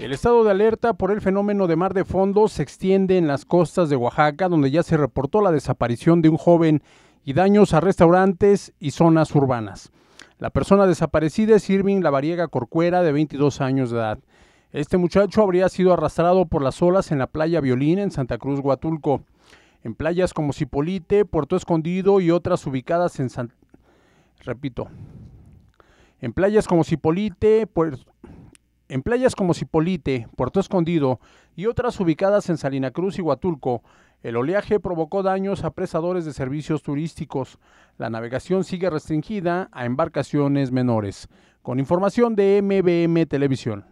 El estado de alerta por el fenómeno de mar de fondo se extiende en las costas de Oaxaca, donde ya se reportó la desaparición de un joven y daños a restaurantes y zonas urbanas. La persona desaparecida es Irving Lavariega Corcuera, de 22 años de edad. Este muchacho habría sido arrastrado por las olas en la playa Violín en Santa Cruz, Huatulco. En playas como Cipolite, Puerto Escondido y otras ubicadas en San... Repito. En playas como Cipolite, Puerto en playas como Cipolite, Puerto Escondido y otras ubicadas en Salina Cruz y Huatulco, el oleaje provocó daños a prestadores de servicios turísticos. La navegación sigue restringida a embarcaciones menores. Con información de MBM Televisión.